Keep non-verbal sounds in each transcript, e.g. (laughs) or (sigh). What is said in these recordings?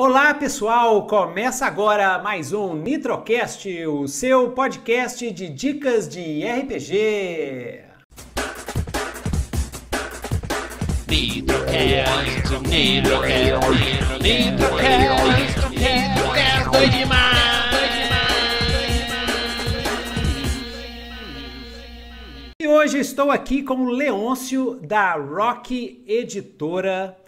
Olá pessoal, começa agora mais um Nitrocast, o seu podcast de dicas de RPG. Nitrocast, Nitrocast, Nitrocast, Nitrocast, Nitrocast Nitrocast, Nitrocast, Nitrocast, Nitrocast, E hoje estou aqui com o Leôncio da Rock Editora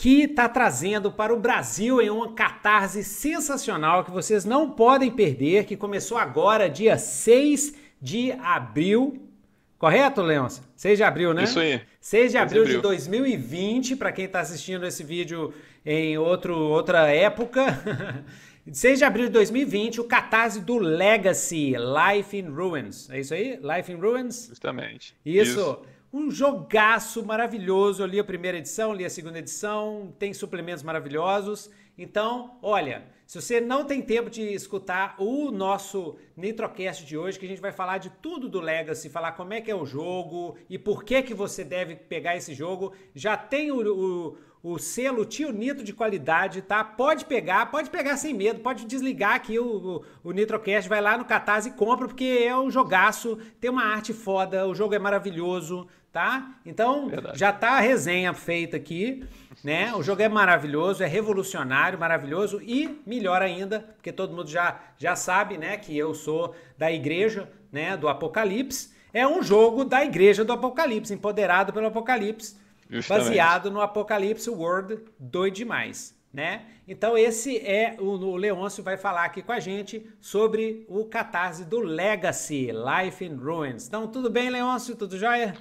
que está trazendo para o Brasil em uma catarse sensacional que vocês não podem perder, que começou agora, dia 6 de abril. Correto, Leonça? 6 de abril, né? Isso aí. 6 de abril, de, de 2020, para quem está assistindo esse vídeo em outro, outra época. 6 (laughs) de abril de 2020, o catarse do Legacy, Life in Ruins. É isso aí? Life in Ruins? Justamente. isso. isso. Um jogaço maravilhoso. Eu li a primeira edição, li a segunda edição, tem suplementos maravilhosos. Então, olha, se você não tem tempo de escutar o nosso Nitrocast de hoje, que a gente vai falar de tudo do Legacy, falar como é que é o jogo e por que que você deve pegar esse jogo, já tem o, o, o selo Tio Nitro de qualidade, tá? Pode pegar, pode pegar sem medo, pode desligar aqui o, o, o Nitrocast, vai lá no Catarse e compra, porque é um jogaço, tem uma arte foda, o jogo é maravilhoso, tá? Então, Verdade. já tá a resenha feita aqui, né? O jogo é maravilhoso, é revolucionário, maravilhoso e melhor ainda, porque todo mundo já, já sabe, né, que eu sou da igreja, né, do Apocalipse. É um jogo da igreja do Apocalipse, empoderado pelo Apocalipse, Justamente. baseado no Apocalipse World, doido demais. Né? Então esse é o, o Leôncio vai falar aqui com a gente sobre o catarse do Legacy Life in Ruins. Então tudo bem, Leôncio? Tudo jóia?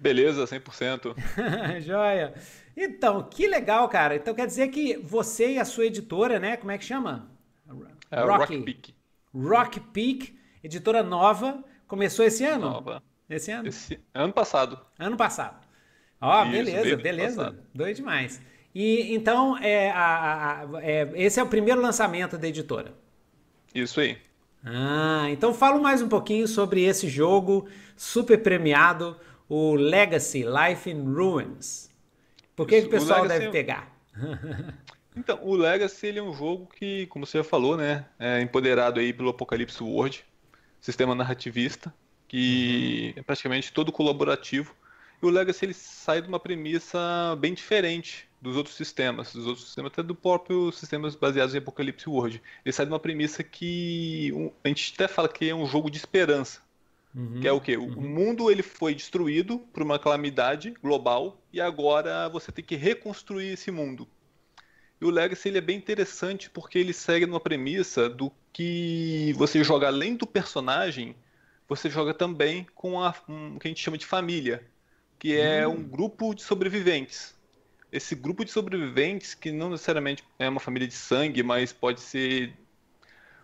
Beleza, 100%. (laughs) Joia. Então, que legal, cara. Então quer dizer que você e a sua editora, né? Como é que chama? É, Rock, Rock Peak. Rock Peak, editora nova. Começou esse ano? Nova. Esse ano? Esse, ano passado. Ano passado. Ó, Isso, beleza, beleza. Doido demais. E então, é, a, a, é, esse é o primeiro lançamento da editora. Isso aí. Ah, então fala mais um pouquinho sobre esse jogo super premiado o Legacy Life in Ruins. Por que, Isso, que o pessoal o Legacy... deve é pegar? (laughs) então, o Legacy ele é um jogo que, como você já falou, né, é empoderado aí pelo Apocalypse World, sistema narrativista, que uhum. é praticamente todo colaborativo. E o Legacy ele sai de uma premissa bem diferente dos outros sistemas, dos outros sistemas, até do próprio sistemas baseados em Apocalipse World. Ele sai de uma premissa que um, a gente até fala que é um jogo de esperança. Uhum, que é o quê? Uhum. O mundo ele foi destruído por uma calamidade global e agora você tem que reconstruir esse mundo. E o Legacy ele é bem interessante porque ele segue numa premissa do que você joga além do personagem, você joga também com a, um, que a gente chama de família, que é hum. um grupo de sobreviventes. Esse grupo de sobreviventes, que não necessariamente é uma família de sangue, mas pode ser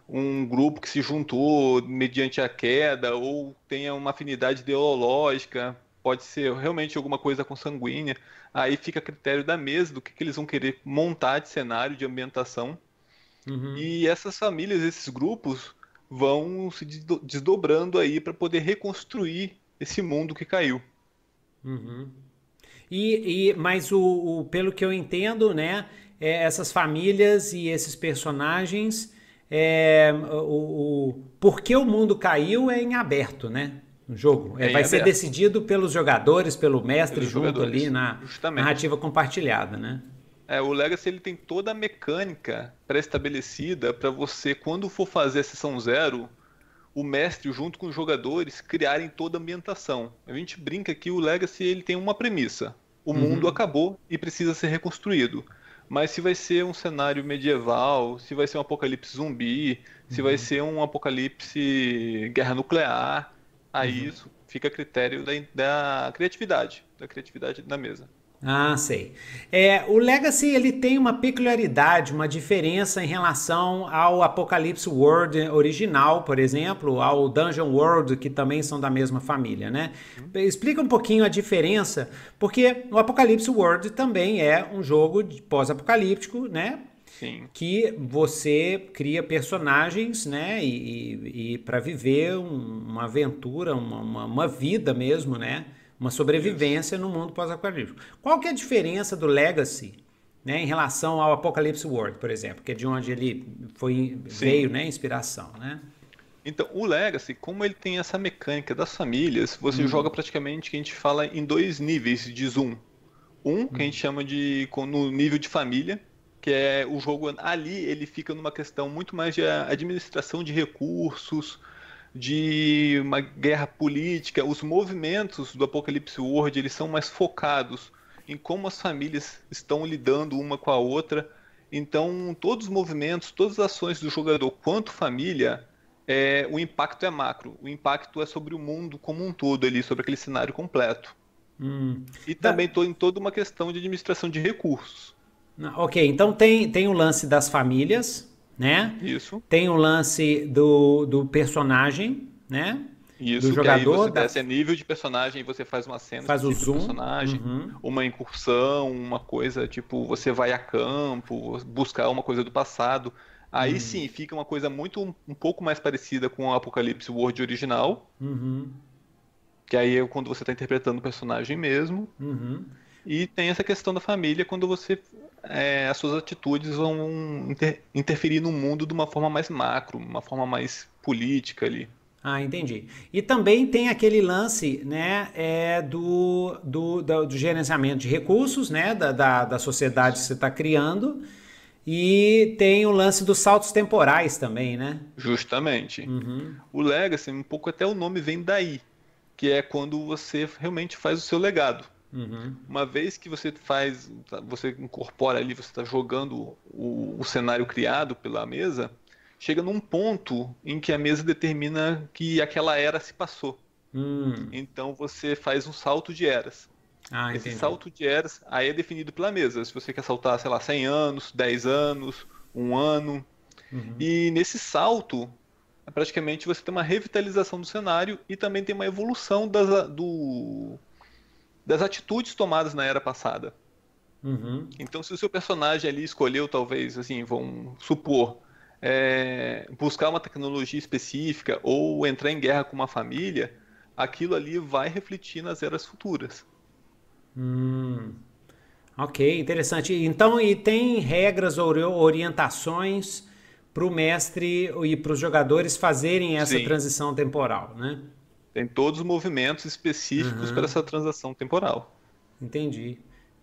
um grupo que se juntou mediante a queda ou tenha uma afinidade ideológica, pode ser realmente alguma coisa consanguínea. Aí fica a critério da mesa do que, que eles vão querer montar de cenário, de ambientação. Uhum. E essas famílias, esses grupos, vão se desdobrando aí para poder reconstruir esse mundo que caiu. Uhum. E, e, mas o, o, pelo que eu entendo, né, é, essas famílias e esses personagens é, o, o por que o mundo caiu é em aberto, né? No jogo. É, é vai aberto. ser decidido pelos jogadores, pelo mestre, pelos junto ali na Justamente. narrativa compartilhada, né? É, o Legacy ele tem toda a mecânica pré-estabelecida para você, quando for fazer a sessão zero, o mestre junto com os jogadores criarem toda a ambientação. A gente brinca que o Legacy ele tem uma premissa: o uhum. mundo acabou e precisa ser reconstruído mas se vai ser um cenário medieval, se vai ser um apocalipse zumbi, se vai uhum. ser um apocalipse guerra nuclear, aí uhum. isso fica a critério da, da criatividade, da criatividade da mesa. Ah, sei. É, o Legacy ele tem uma peculiaridade, uma diferença em relação ao Apocalypse World original, por exemplo, ao Dungeon World, que também são da mesma família, né? Explica um pouquinho a diferença, porque o Apocalypse World também é um jogo pós-apocalíptico, né? Sim. que você cria personagens, né? E, e, e para viver um, uma aventura, uma, uma, uma, vida mesmo, né? Uma sobrevivência no mundo pós-apocalíptico. Qual que é a diferença do Legacy né, em relação ao Apocalypse World, por exemplo, que é de onde ele foi, veio, né, inspiração, né? Então, o Legacy, como ele tem essa mecânica das famílias, você uhum. joga praticamente, que a gente fala, em dois níveis de zoom. Um, que a gente uhum. chama de, no nível de família, que é o jogo ali, ele fica numa questão muito mais de administração de recursos, de uma guerra política, os movimentos do Apocalipse World eles são mais focados em como as famílias estão lidando uma com a outra. Então, todos os movimentos, todas as ações do jogador quanto família, é, o impacto é macro. O impacto é sobre o mundo como um todo ali, sobre aquele cenário completo. Hum. E também tem em toda uma questão de administração de recursos. Ok, então tem, tem o lance das famílias, né? Isso. Tem o lance do, do personagem, né? Isso, do jogador, você da... é nível de personagem e você faz uma cena faz o zoom. personagem, uhum. uma incursão, uma coisa tipo, você vai a campo, buscar uma coisa do passado. Aí uhum. sim, fica uma coisa muito um pouco mais parecida com o Apocalipse World original. Uhum. Que aí é quando você está interpretando o personagem mesmo. Uhum. E tem essa questão da família quando você é, as suas atitudes vão inter, interferir no mundo de uma forma mais macro, uma forma mais política ali. Ah, entendi. E também tem aquele lance, né, é, do, do, do, do gerenciamento de recursos, né, da, da, da sociedade que você está criando, e tem o lance dos saltos temporais também, né? Justamente. Uhum. O legacy, um pouco até o nome vem daí, que é quando você realmente faz o seu legado. Uhum. Uma vez que você faz, você incorpora ali, você está jogando o, o, cenário criado pela mesa, chega num ponto em que a mesa determina que aquela era se passou. Hum. Então você faz um salto de eras. Ah, Esse entendi. salto de eras aí é definido pela mesa. Se você quer saltar, sei lá, 100 anos, 10 anos, um ano. Uhum. E nesse salto, praticamente você tem uma revitalização do cenário e também tem uma evolução das, do, das atitudes tomadas na era passada. Uhum. Então, se o seu personagem ali escolheu, talvez, assim, vamos supor, é, buscar uma tecnologia específica ou entrar em guerra com uma família, aquilo ali vai refletir nas eras futuras. Hum. Ok, interessante. Então, e tem regras ou orientações para o mestre e para os jogadores fazerem essa Sim. transição temporal, né? Tem todos os movimentos específicos uhum. para essa transação temporal. Entendi.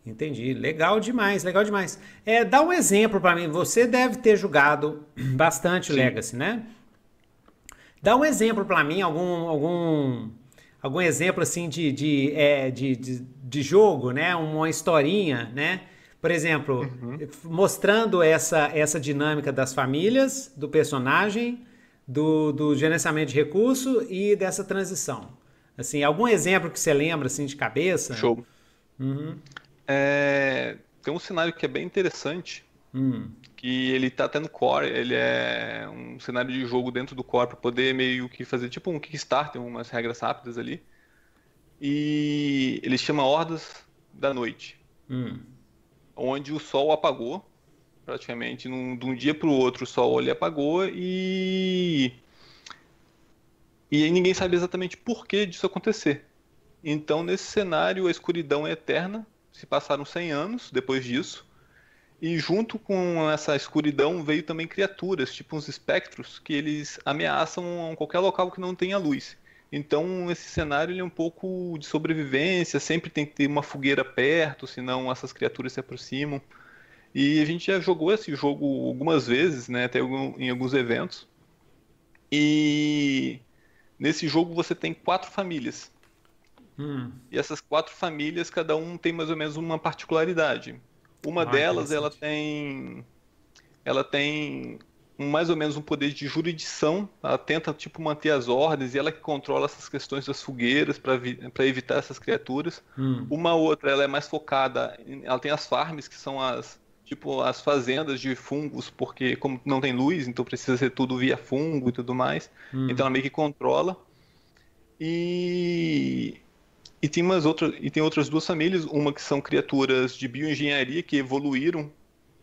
Entendi. Legal demais, legal demais. É, dá um exemplo para mim. Você deve ter jogado (clears throat) bastante Sim. Legacy, né? Dá um exemplo para mim, algum, algum, algum exemplo assim de, de, é, de, de, de, jogo, né? Uma historinha, né? Por exemplo, uhum. mostrando essa, essa dinâmica das famílias, do personagem, do, do gerenciamento de recurso e dessa transição. Assim, algum exemplo que você lembra assim de cabeça? Show. Uhum. É, tem um cenário que é bem interessante, hum. que ele está até no core, ele é um cenário de jogo dentro do core para poder meio que fazer tipo um tem umas regras rápidas ali. E ele chama Hordas da Noite, hum. onde o sol apagou praticamente, num, de um dia para o outro o sol ele apagou e e aí ninguém sabe exatamente por que disso acontecer. Então, nesse cenário, a escuridão é eterna. Se passaram 100 anos depois disso. E junto com essa escuridão veio também criaturas, tipo uns espectros, que eles ameaçam qualquer local que não tenha luz. Então, esse cenário é um pouco de sobrevivência, sempre tem que ter uma fogueira perto, senão essas criaturas se aproximam. E a gente já jogou esse jogo algumas vezes, né? Até em alguns eventos. E nesse jogo você tem quatro famílias. Hum. E essas quatro famílias, cada um tem mais ou menos uma particularidade. Uma ah, delas, ela tem, ela tem mais ou menos um poder de jurisdição. Ela tenta tipo manter as ordens e ela que controla essas questões das fogueiras para evitar essas criaturas. Hum. Uma outra, ela é mais focada. Ela tem as farms que são as tipo as fazendas de fungos, porque como não tem luz, então precisa ser tudo via fungo e tudo mais. Hum. Então ela meio que controla. E e tem umas outras e tem outras duas famílias, uma que são criaturas de bioengenharia que evoluíram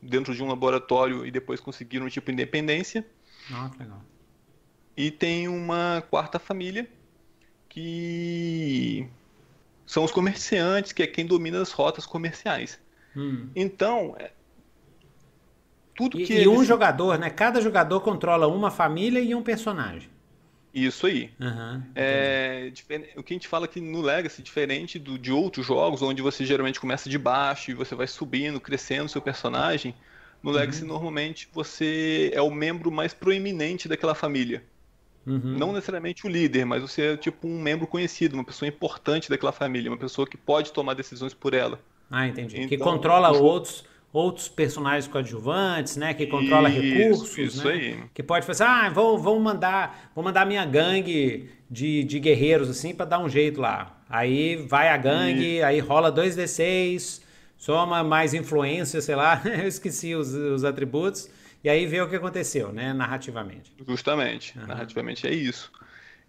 dentro de um laboratório e depois conseguiram tipo independência. Ah, legal. E tem uma quarta família que são os comerciantes, que é quem domina as rotas comerciais. Hum. Então, tudo e, que e eles... um jogador, né? Cada jogador controla uma família e um personagem. Isso aí. Uhum, é, o que a gente fala que no Legacy, é diferente do, de outros jogos, onde você geralmente começa de baixo e você vai subindo, crescendo seu personagem, no Legacy uhum. normalmente você é o membro mais proeminente daquela família. Uhum. Não necessariamente o líder, mas você é tipo um membro conhecido, uma pessoa importante daquela família, uma pessoa que pode tomar decisões por ela. Ah, entendi. Então, que controla outros, outros personagens coadjuvantes, né? Que controla isso, recursos, isso né? Aí. Que pode fazer, ah, vou, vou mandar, vou mandar minha gangue de, de guerreiros assim para dar um jeito lá. Aí vai a gangue, aí rola 2d6, soma mais influência, sei lá, (laughs) eu esqueci os, os atributos. E aí vê o que aconteceu, né? Narrativamente. Justamente. Uhum. Narrativamente é isso.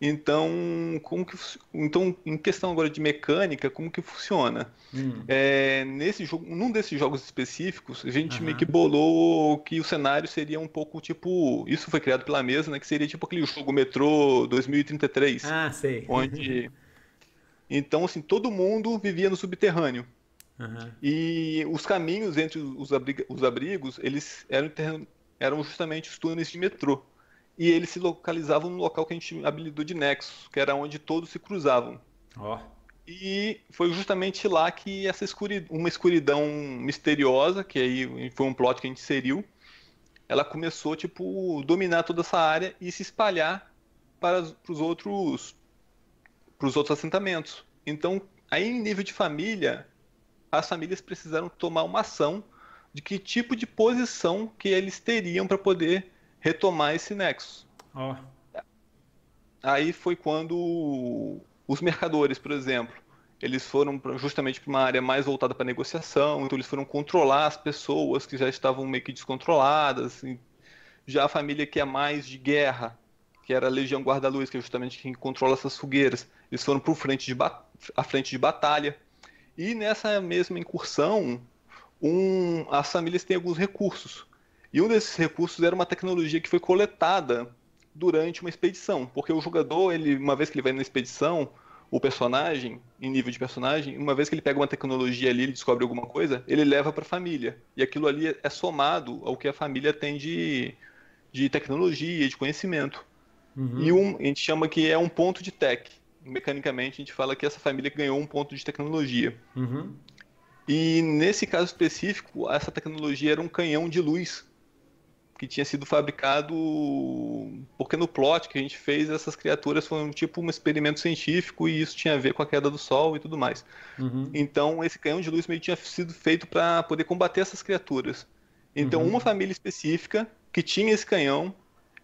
Então, como que, então, em questão agora de mecânica, como que funciona? Hum. É, nesse jogo, num desses jogos específicos, a gente uhum. meio que bolou que o cenário seria um pouco tipo, isso foi criado pela mesa, né, que seria tipo aquele jogo Metrô 2033. Ah, sei. Onde (laughs) Então, assim, todo mundo vivia no subterrâneo. Uhum. E os caminhos entre os, os abrigos, eles eram, eram justamente os túneis de metrô e eles se localizavam no local que a gente habilitou de nexo, que era onde todos se cruzavam. Oh. E foi justamente lá que essa escuridão, uma escuridão misteriosa, que aí foi um plot que a gente inseriu, ela começou tipo dominar toda essa área e se espalhar para, para os outros para os outros assentamentos. Então, aí em nível de família, as famílias precisaram tomar uma ação de que tipo de posição que eles teriam para poder retomar esse nexo. Oh. Aí foi quando os mercadores, por exemplo, eles foram justamente para uma área mais voltada para negociação, então eles foram controlar as pessoas que já estavam meio que descontroladas. Assim. Já a família que é mais de guerra, que era a Legião Guarda-Luz, que é justamente quem controla essas fogueiras, eles foram para frente de a frente de batalha. E nessa mesma incursão, um, as famílias têm alguns recursos. E um desses recursos era uma tecnologia que foi coletada durante uma expedição, porque o jogador, ele, uma vez que ele vai na expedição, o personagem, em nível de personagem, uma vez que ele pega uma tecnologia ali, ele descobre alguma coisa, ele leva para a família. E aquilo ali é somado ao que a família tem de, de tecnologia, de conhecimento. Uhum. E um, a gente chama que é um ponto de tech. Mecanicamente, a gente fala que essa família ganhou um ponto de tecnologia. Uhum. E nesse caso específico, essa tecnologia era um canhão de luz que tinha sido fabricado porque no plot que a gente fez essas criaturas foram tipo um experimento científico e isso tinha a ver com a queda do sol e tudo mais. Uhum. Então esse canhão de luz meio tinha sido feito para poder combater essas criaturas. Então uhum. uma família específica que tinha esse canhão,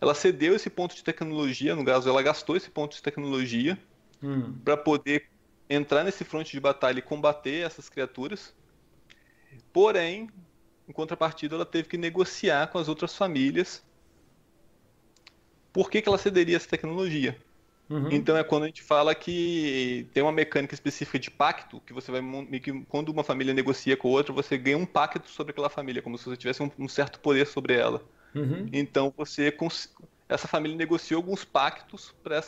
ela cedeu esse ponto de tecnologia, no caso ela gastou esse ponto de tecnologia uhum. para poder entrar nesse fronte de batalha e combater essas criaturas. Porém, em contrapartida, ela teve que negociar com as outras famílias por que, que ela cederia essa tecnologia. Uhum. Então é quando a gente fala que tem uma mecânica específica de pacto, que você vai. Que quando uma família negocia com outra, você ganha um pacto sobre aquela família, como se você tivesse um, um certo poder sobre ela. Uhum. Então você. Essa família negociou alguns pactos para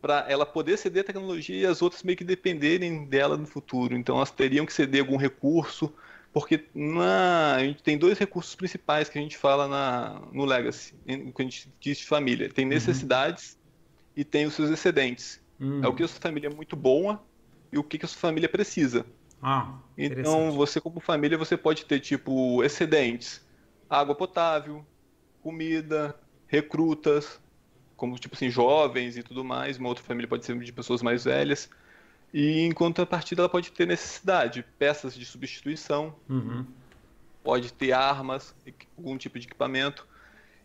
para ela poder ceder a tecnologia e as outras meio que dependerem dela no futuro. Então elas teriam que ceder algum recurso, porque na, a gente tem dois recursos principais que a gente fala na, no Legacy, que a gente diz de família. Tem uhum. necessidades uhum. e tem os seus excedentes. Uhum. É o que a sua família é muito boa e o que, que a sua família precisa. Ah, então, você como família, você pode ter, tipo, excedentes. Água potável, comida, recrutas, como, tipo assim, jovens e tudo mais. Uma outra família pode ser de pessoas mais velhas. E em contrapartida, ela pode ter necessidade, peças de substituição, uhum. pode ter armas, algum tipo de equipamento.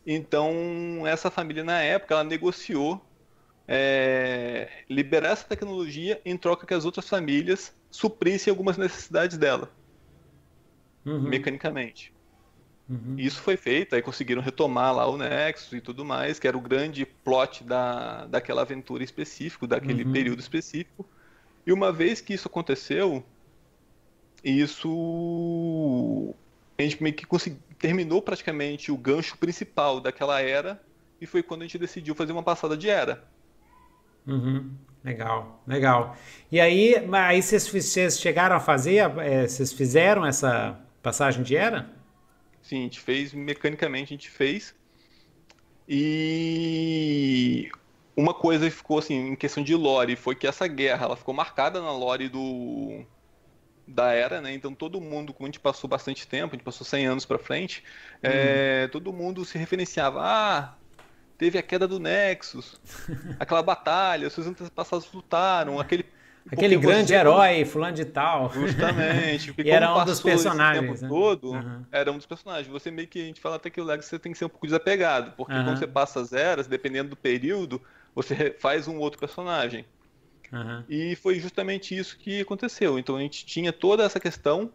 Então, essa família, na época, ela negociou é, liberar essa tecnologia em troca que as outras famílias suprissem algumas necessidades dela, uhum. mecanicamente. Uhum. Isso foi feito, aí conseguiram retomar lá o Nexus e tudo mais, que era o grande plot da, daquela aventura específico, daquele uhum. período específico. E uma vez que isso aconteceu, isso a gente meio que consegui... terminou praticamente o gancho principal daquela era e foi quando a gente decidiu fazer uma passada de era. Uhum. Legal, legal. E aí, aí vocês, vocês chegaram a fazer, é, vocês fizeram essa passagem de era? Sim, a gente fez, mecanicamente a gente fez. E uma coisa que ficou assim, em questão de lore, foi que essa guerra ela ficou marcada na lore do da era, né? Então todo mundo, como a gente passou bastante tempo, a gente passou 100 anos para frente, hum. é, uhum. todo mundo se referenciava, ah, teve a queda do Nexus, (laughs) aquela batalha, os seus antepassados lutaram, é. aquele Aquele grande você... herói, fulano de tal. Justamente. (laughs) e era um dos personagens. Esse tempo né? todo, uhum. Era um dos personagens. Você meio que, a gente fala até que o Legacy você tem que ser um pouco desapegado, porque uhum. quando você passa as eras, dependendo do período, você (laughs) faz um outro personagem. Uhum. E foi justamente isso que aconteceu. Então a gente tinha toda essa questão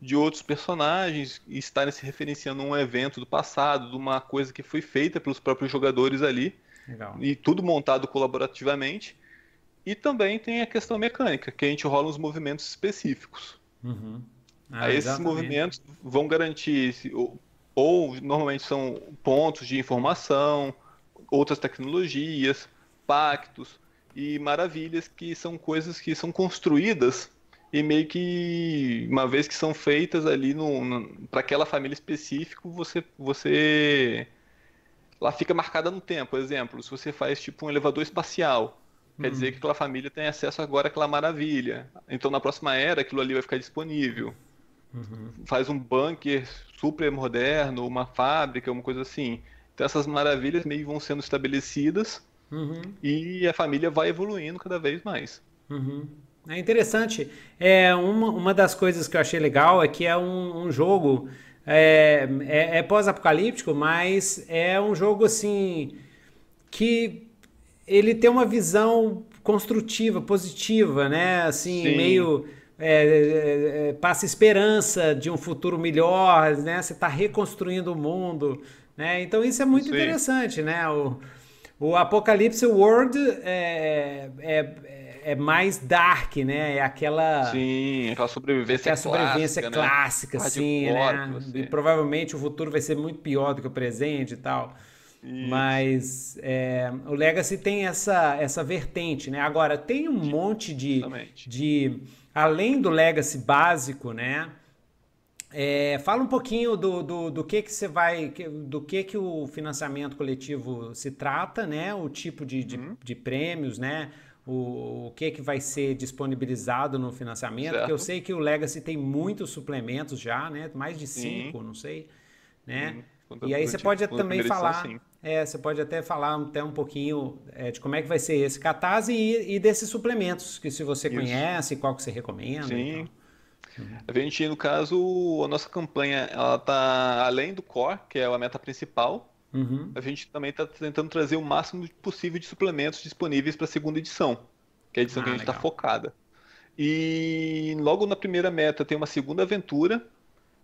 de outros personagens estarem se referenciando a um evento do passado, de uma coisa que foi feita pelos próprios jogadores ali. Legal. E tudo montado colaborativamente. E também tem a questão mecânica, que a gente rola uns movimentos específicos. Uhum. Ah, Aí esses movimentos vão garantir, ou, ou normalmente são pontos de informação, outras tecnologias, pactos e maravilhas que são coisas que são construídas e meio que uma vez que são feitas ali para aquela família específica, você você ela fica marcada no tempo. Exemplo, se você faz tipo um elevador espacial, Quer hum. dizer que aquela família tem acesso agora àquela maravilha. Então, na próxima era, aquilo ali vai ficar disponível. Uhum. Faz um bunker super moderno, uma fábrica, uma coisa assim. Então essas maravilhas meio vão sendo estabelecidas uhum. e a família vai evoluindo cada vez mais. Uhum. É interessante. É, uma, uma das coisas que eu achei legal é que é um, um jogo. É, é, é pós-apocalíptico, mas é um jogo assim que ele tem uma visão construtiva, positiva, né? Assim, Sim. meio é, é, é passa esperança de um futuro melhor, né? Você está reconstruindo o mundo. Né? Então isso é muito isso interessante, aí. né? O, o Apocalipse World é, é, é, mais dark, né? É aquela. Sim, aquela sobrevivência a sobrevivência clássica, né? assim, né? E provavelmente o futuro vai ser muito pior do que o presente e tal. Isso. Mas é, o Legacy tem essa, essa vertente, né? Agora, tem um monte de, de. Além do Legacy básico, né? É, fala um pouquinho do, do, do, que, que você vai, do que, que o financiamento coletivo se trata, né? O tipo de, de, uhum. de prêmios, né? O, o que, que vai ser disponibilizado no financiamento, porque eu sei que o Legacy tem muitos suplementos já, né? Mais de cinco, não sei, né? E aí você pode também falar, edição, é, você pode até falar até um pouquinho é, de como é que vai ser esse catarse e, e desses suplementos, que se você Isso. conhece, qual que você recomenda. Sim. Então. A gente, no caso, a nossa campanha ela tá além do core, que é a meta principal. Uhum. A gente também está tentando trazer o máximo possível de suplementos disponíveis para a segunda edição, que é a edição ah, que a ah, gente está focada. E logo na primeira meta tem uma segunda aventura,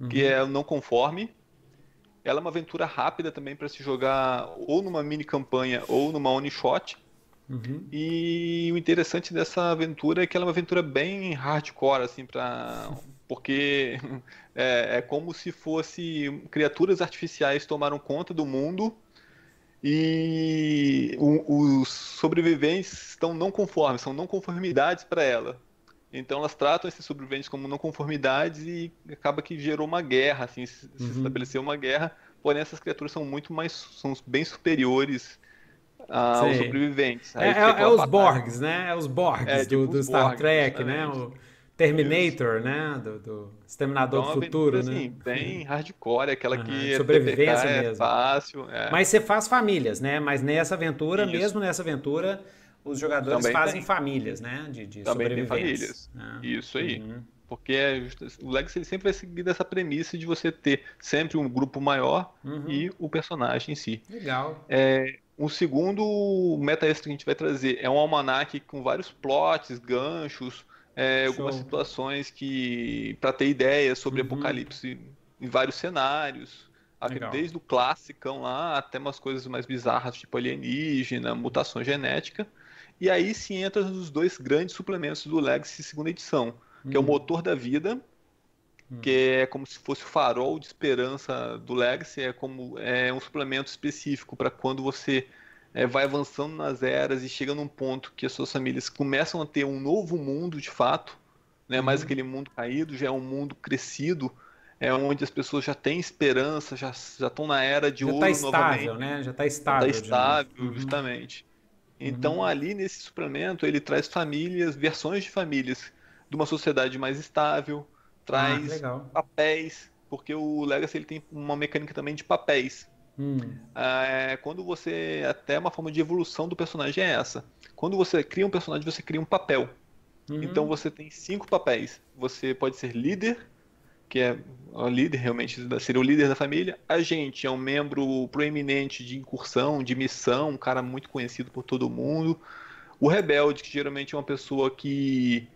uhum. que é o Não Conforme. Ela é uma aventura rápida também para se jogar ou numa mini campanha ou numa one shot. Uhum. E o interessante dessa aventura é que ela é uma aventura bem hardcore, assim, pra... (laughs) porque (laughs) é, é, como se fosse criaturas artificiais tomaram conta do mundo e os sobreviventes estão não conformes, são não conformidades para ela. Então elas tratam esses sobreviventes como não conformidades e acaba que gerou uma guerra, assim, se uhum. estabeleceu uma guerra. Porém essas criaturas são muito mais, são bem superiores ah, os sobreviventes. É, aí é, é, é os Borgs, né? É os Borgs é, tipo do, do Star Borgs, Trek, né? exatamente. né? O Terminator, Isso. né? Do, do Exterminador então, do Futuro, aventura, né? Assim, bem hardcore, aquela uhum, que é sobrevivência é mesmo. é fácil. Mas você faz famílias, né? Mas nessa aventura, Isso. mesmo nessa aventura, os jogadores Também fazem tem. famílias, né? De, de Também tem famílias. Ah. Isso aí. Uhum. Porque é just... o Legacy sempre vai seguir dessa premissa de você ter sempre um grupo maior uhum. e o personagem em si. Legal. É, um segundo meta-extra que a gente vai trazer é um almanac com vários plots, ganchos, é, algumas situações que para ter ideia sobre uhum. apocalipse em vários cenários. Legal. Desde o clássico lá até umas coisas mais bizarras, tipo alienígena, mutação genética. E aí sim entra os dois grandes suplementos do Legacy segunda edição, que uhum. é o uhum. Motor da Vida que é como se fosse o farol de esperança do Legacy, é como é um suplemento específico para quando você é, vai avançando nas eras e chega num ponto que as suas famílias começam a ter um novo mundo de fato, não é uhum. mais aquele mundo caído, já é um mundo crescido, é onde as pessoas já têm esperança, já estão na era de já tá ouro tá estável, novamente. Né? Já está estável, já tá estável uhum. justamente. Uhum. Então uhum. ali nesse suplemento ele traz famílias, versões de famílias de uma sociedade mais estável, traz ah, papéis, porque o Legacy ele tem uma mecânica também de papéis. Hum. Ah, é, quando você. Até uma forma de evolução do personagem é essa. Quando você cria um personagem, você cria um papel. Uhum. Então você tem cinco papéis. Você pode ser líder, que é o líder realmente, seria o líder da família. A gente é um membro proeminente de incursão, de missão, um cara muito conhecido por todo mundo. O rebelde, que geralmente é uma pessoa que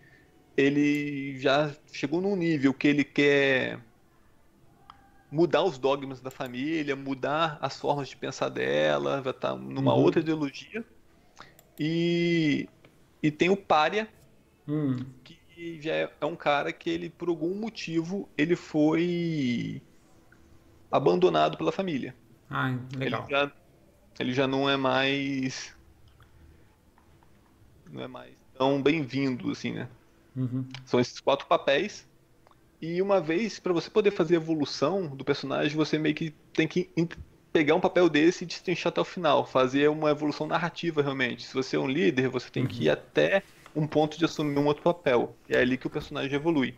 ele já chegou num nível que ele quer mudar os dogmas da família, mudar as formas de pensar dela, já está numa uhum. outra ideologia. E, e tem o Pária, hum. que já é, é um cara que ele, por algum motivo, ele foi abandonado pela família. Ah, legal. Ele já, ele já não é mais. Não é mais tão bem-vindo, assim, né? Uhum. São esses quatro papéis. E uma vez, para você poder fazer a evolução do personagem, você meio que tem que pegar um papel desse e destrinchar até o final. Fazer uma evolução narrativa, realmente. Se você é um líder, você tem uhum. que ir uhum. até um ponto de assumir um outro papel. É ali que o personagem evolui.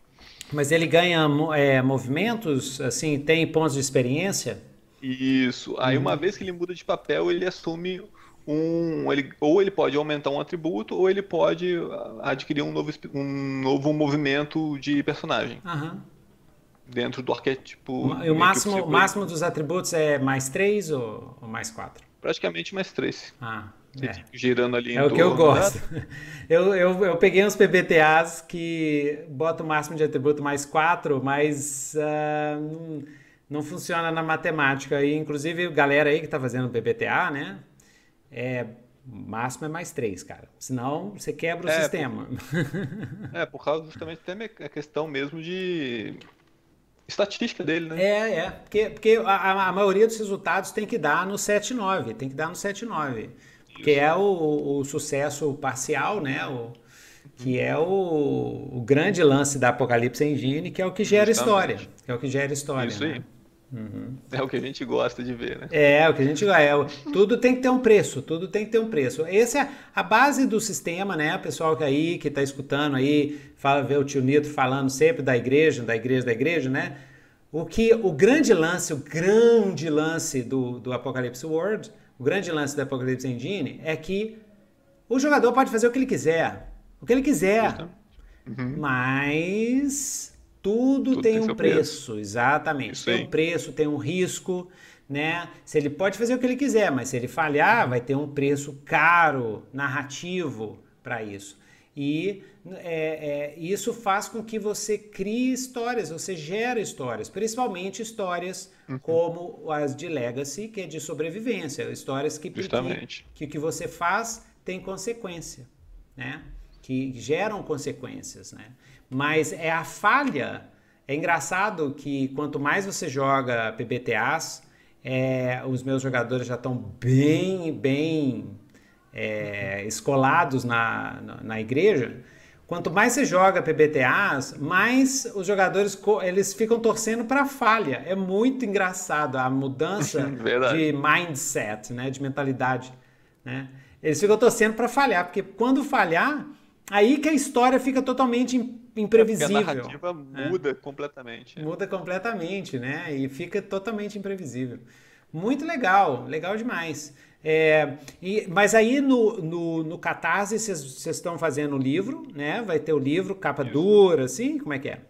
Mas ele ganha é, movimentos, assim, tem pontos de experiência? Isso. Aí uhum. uma vez que ele muda de papel, ele assume um, ele, ou ele pode aumentar um atributo, ou ele pode uh, adquirir um novo, um novo movimento de personagem. Uhum. Dentro do arquétipo. o máximo, o máximo dos atributos é mais 3 ou, ou, mais 4? Praticamente mais 3. Ah, é. Girando ali É o que eu gosto. (laughs) Eu, eu, eu, peguei uns PBTAs que bota o máximo de atributo mais 4, mas. Uh, não, não funciona na matemática. E, inclusive, galera aí que está fazendo PBTA, né? é máximo é mais três, cara. Senão você quebra o é, sistema. Por... é, por causa justamente até a questão mesmo de estatística dele, né? É, é. Porque, porque a, a maioria dos resultados tem que dar no 7-9. Tem que dar no 7-9. Que é o, o, sucesso parcial, né? O, que é o, o grande lance da Apocalipse Engine, que é o que gera Justamente. história. Que é o que gera história. Isso aí. Né? Uhum. É o que a gente gosta de ver, né? É, o que a gente gosta. É, tudo tem que ter um preço, tudo tem que ter um preço. Essa é a base do sistema, né? O pessoal que aí, que está escutando aí, fala, vê o tio Nito falando sempre da igreja, da igreja, da igreja, né? O que o grande lance, o grande lance do, do Apocalipse World, o grande lance do Apocalipse Engine é que o jogador pode fazer o que ele quiser. O que ele quiser. Então. Uhum. Mas tudo, Tudo tem, tem, um preço, preço. exatamente. Isso tem aí. um preço, tem um risco, né? Se ele pode fazer o que ele quiser, mas se ele falhar, vai ter um preço caro, narrativo para isso. E é, é, isso faz com que você crie histórias, você gera histórias, principalmente histórias uhum. como as de legacy, que é de sobrevivência, histórias que Justamente. que o que você faz tem consequência, né? Que geram consequências, né? mas é a falha. É engraçado que quanto mais você joga PBTAs, é, os meus jogadores já estão bem, bem é, escolados na, na, na, igreja. Quanto mais você joga PBTAs, mais os jogadores eles ficam torcendo para falha. É muito engraçado a mudança (laughs) de mindset, né, de mentalidade. Né? Eles ficam torcendo para falhar, porque quando falhar Aí que a história fica totalmente imprevisível. É a narrativa é. muda completamente. Muda completamente, né? E fica totalmente imprevisível. Muito legal, legal demais. É, e, mas aí no, no, no Catarse vocês estão fazendo o livro, né? Vai ter o livro, capa Isso. dura, assim? Como é que é?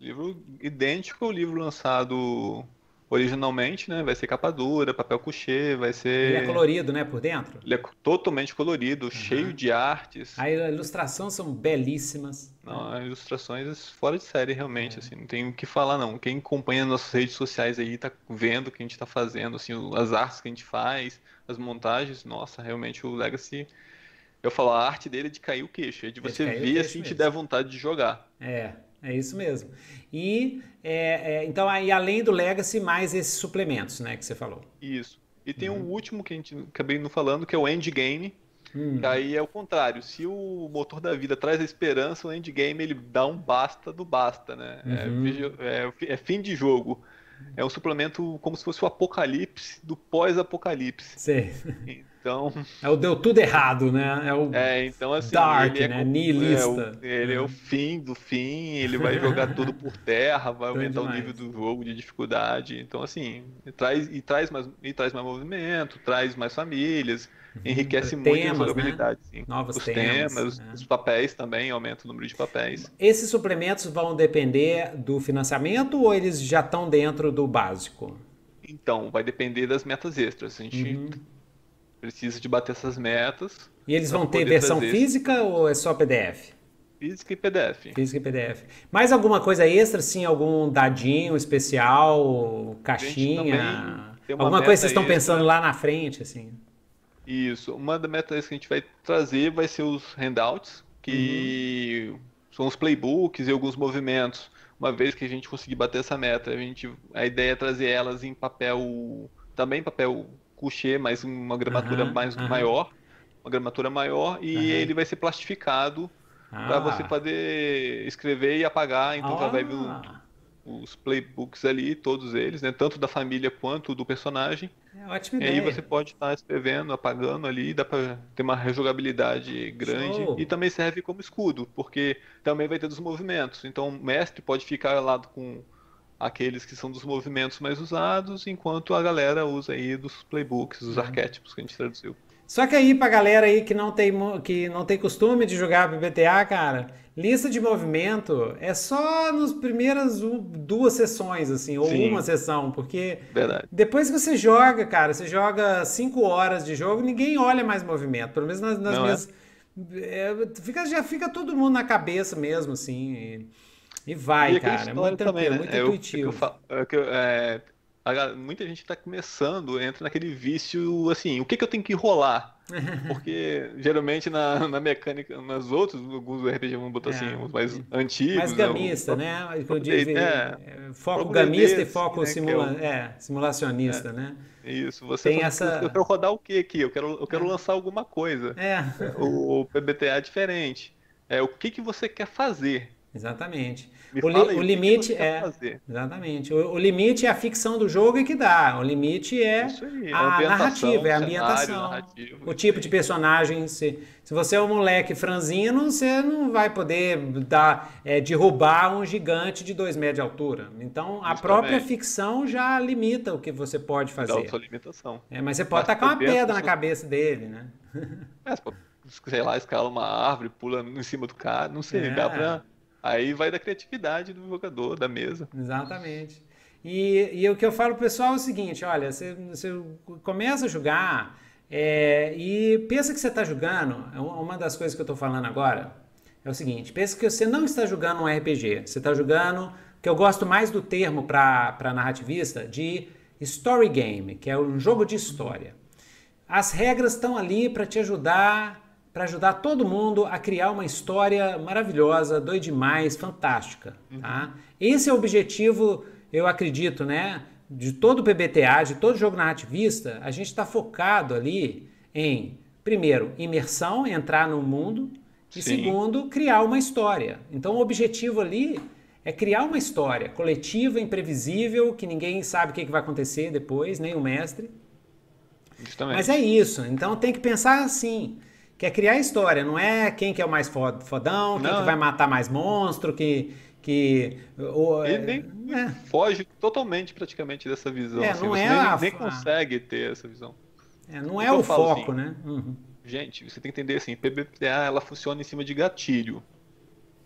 Livro idêntico ao livro lançado originalmente, né? Vai ser capa dura, papel couché, vai ser. Ele é colorido, né? Por dentro? Ele é totalmente colorido, uhum. cheio de artes. A ilustração são belíssimas. Não, é. ilustrações fora de série, realmente, é. assim, não tem o que falar, não. Quem acompanha nossas redes sociais aí tá vendo o que a gente tá fazendo, assim, as artes que a gente faz, as montagens, nossa, realmente o Legacy. Eu falo, a arte dele é de cair o queixo, é de é você ver assim, te der vontade de jogar. É. É isso mesmo. E é, é, então aí além do legacy mais esses suplementos, né, que você falou. Isso. E tem o uhum. um último que a gente acabei não falando que é o endgame. Hum. Aí é o contrário. Se o motor da vida traz a esperança, o endgame ele dá um basta do basta, né? É uhum. É, é, fim de jogo. É um suplemento como se fosse o apocalipse do pós-apocalipse. Sim. Então. É o deu tudo errado, né? É o é, então, assim, Dark, ele é, né? Nihilista. É, ele é o é. fim do fim, ele vai jogar tudo por terra, vai aumentar demais. o nível do jogo de dificuldade. Então, assim, e traz, e traz, mais, e traz mais movimento, traz mais famílias, uhum. enriquece muito a jogabilidade. Né? Novos os temas, temas né? os papéis também, aumenta o número de papéis. Esses suplementos vão depender do financiamento ou eles já estão dentro do básico? Então, vai depender das metas extras. A gente. Uhum precisa de bater essas metas. E eles vão ter versão trazer. física ou é só PDF? Física e PDF. Física e PDF. Mais alguma coisa extra, sim algum dadinho especial, caixinha? Alguma coisa que vocês estão pensando lá na frente, assim? Isso. Uma das metas que a gente vai trazer vai ser os handouts, que uhum. são os playbooks e alguns movimentos. Uma vez que a gente conseguir bater essa meta, a, gente, a ideia é trazer elas em papel, também papel couché, mas uma gramatura uhum, mais, uhum. maior, uma gramatura maior, e uhum. ele vai ser plastificado ah. para você poder escrever e apagar. Então ah. já vai vir ah. os playbooks ali, todos eles, né? Tanto da família quanto do personagem. É ótima e ideia. E aí você pode estar tá escrevendo, apagando ali, dá para ter uma rejogabilidade grande. Show. E também serve como escudo, porque também vai ter dos movimentos. Então o mestre pode ficar lá com aqueles que são dos movimentos mais usados, enquanto a galera usa aí dos playbooks, dos uhum. arquétipos que a gente traduziu. Só que aí pra galera aí que não tem, que não tem costume de jogar BBTA, cara, lista de movimento é só nas primeiras duas sessões, assim, ou Sim. uma sessão, porque Verdade. depois que você joga, cara, você joga cinco horas de jogo, ninguém olha mais movimento, pelo menos nas, nas é? minhas... É? É, fica, já fica todo mundo na cabeça mesmo, assim... E... E vai, e cara. É muito também, né? muito é, é intuitivo. É eu, eu, eu, é, a, muita gente está começando, entra naquele vício assim, o que, que eu tenho que enrolar? (laughs) Porque geralmente na, na mecânica, nas outras, alguns RPG vão botar assim, é, assim, os mais antigos. Mais gamista, né? O, né? É eu é, foco gamista e foco né, simula, é, simulacionista, né? Isso, você tem essa. Eu quero rodar o que aqui? Eu quero, eu quero lançar alguma coisa. É. O, o PBTA é diferente. É, o que, que você quer fazer? Exatamente. O, li, aí, o, limite que é fazer? exatamente. O, o, limite é a ficção do jogo e que dá. O limite é aí, é a, narrativa, é a ambientação, o tipo de personagem. Se, se você é um moleque franzino, você não vai poder dar é, derrubar um gigante de dois metros de altura. Então a própria também. ficção já limita o que você pode fazer. Dá a sua limitação. É, mas você pode tacar uma pedra na cabeça dele, né? É, sei lá, escala uma árvore, pula em cima do cara, não sei, é. dá pra é. Aí vai da criatividade do jogador, da mesa. Exatamente. E, e o que eu falo pro pessoal é o seguinte: olha, você, você começa a jogar é, e pensa que você está jogando. É uma das coisas que eu estou falando agora é o seguinte: pensa que você não está jogando um RPG, você está jogando, que eu gosto mais do termo para narrativista, de story game, que é um jogo de história. As regras estão ali para te ajudar para ajudar todo mundo a criar uma história maravilhosa, doida demais, fantástica. Uhum. Tá? Esse é o objetivo, eu acredito, né? De todo o PBTA, de todo jogo narrativista, a gente está focado ali em, primeiro, imersão, entrar no mundo, e Sim. segundo, criar uma história. Então o objetivo ali é criar uma história coletiva, imprevisível, que ninguém sabe o que, vai acontecer depois, nem o mestre. Justamente. Mas é isso, então tem que pensar assim. Que é criar história, não é quem que é o mais fodão, quem que vai matar mais monstro, que. que ou, Ele nem é. foge totalmente praticamente dessa visão. É, assim, não é nem, a... nem consegue ter essa visão. É, não é o foco, assim, né? Uhum. Gente, você tem que entender assim, PBTA ela funciona em cima de gatilho.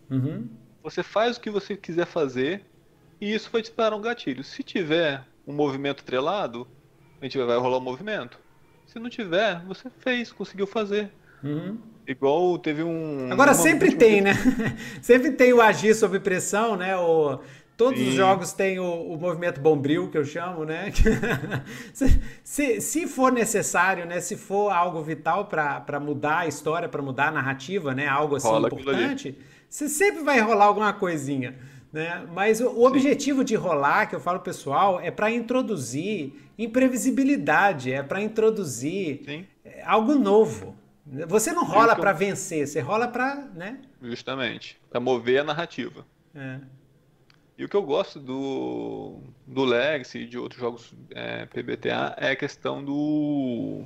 Uhum. Você faz o que você quiser fazer e isso vai disparar um gatilho. Se tiver um movimento trelado, a gente vai rolar o um movimento. Se não tiver, você fez, conseguiu fazer. Uhum. Igual teve um. Agora sempre tem, né? (laughs) sempre tem o agir sob pressão, né? O... Todos Sim. os jogos têm o, o, movimento bombril, que eu chamo, né? (laughs) se, se, for necessário, né? Se for algo vital para mudar a história, para mudar a narrativa, né? Algo assim Rola importante, você sempre vai rolar alguma coisinha. Né? Mas o, o objetivo de rolar, que eu falo pessoal, é para introduzir imprevisibilidade, é para introduzir Sim. algo novo. Você não rola então- para vencer, você rola para, né? Justamente, para mover a narrativa. É. E o que eu gosto do, do Legacy e de outros jogos é, PBTA é a questão do.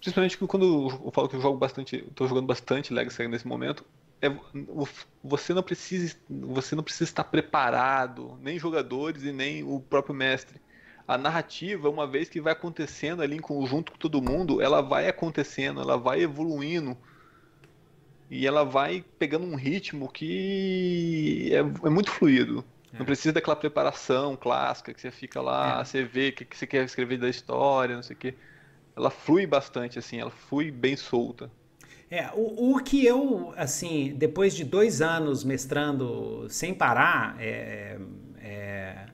Principalmente quando eu falo que eu jogo bastante. estou jogando bastante Legacy nesse momento. É, você, não precisa, você não precisa estar preparado, nem jogadores e nem o próprio mestre a narrativa, uma vez que vai acontecendo ali em conjunto com todo mundo, ela vai acontecendo, ela vai evoluindo. E ela vai pegando um ritmo que é, é muito fluido. É. Não precisa daquela preparação clássica que você fica lá, é. você vê o que, que você quer escrever da história, não sei o quê. Ela flui bastante, assim, ela flui bem solta. É, o, o que eu, assim, depois de dois anos mestrando sem parar, é, é,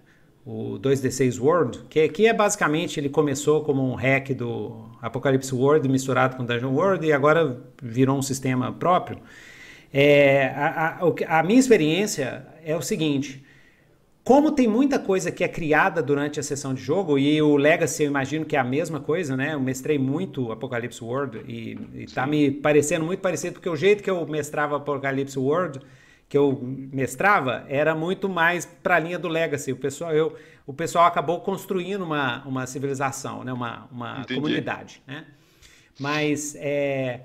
o 2D6 World, que aqui é basicamente ele começou como um hack do Apocalypse World misturado com Dungeon World e agora virou um sistema próprio. É, a, a, a minha experiência é o seguinte: como tem muita coisa que é criada durante a sessão de jogo, e o Legacy eu imagino que é a mesma coisa, né? Eu mestrei muito Apocalypse World e, e tá me parecendo muito parecido, porque o jeito que eu mestrava Apocalypse World que eu mestrava era muito mais para a linha do legacy. O pessoal, eu, o pessoal acabou construindo uma, uma civilização, né? uma, uma comunidade. Né? Mas é,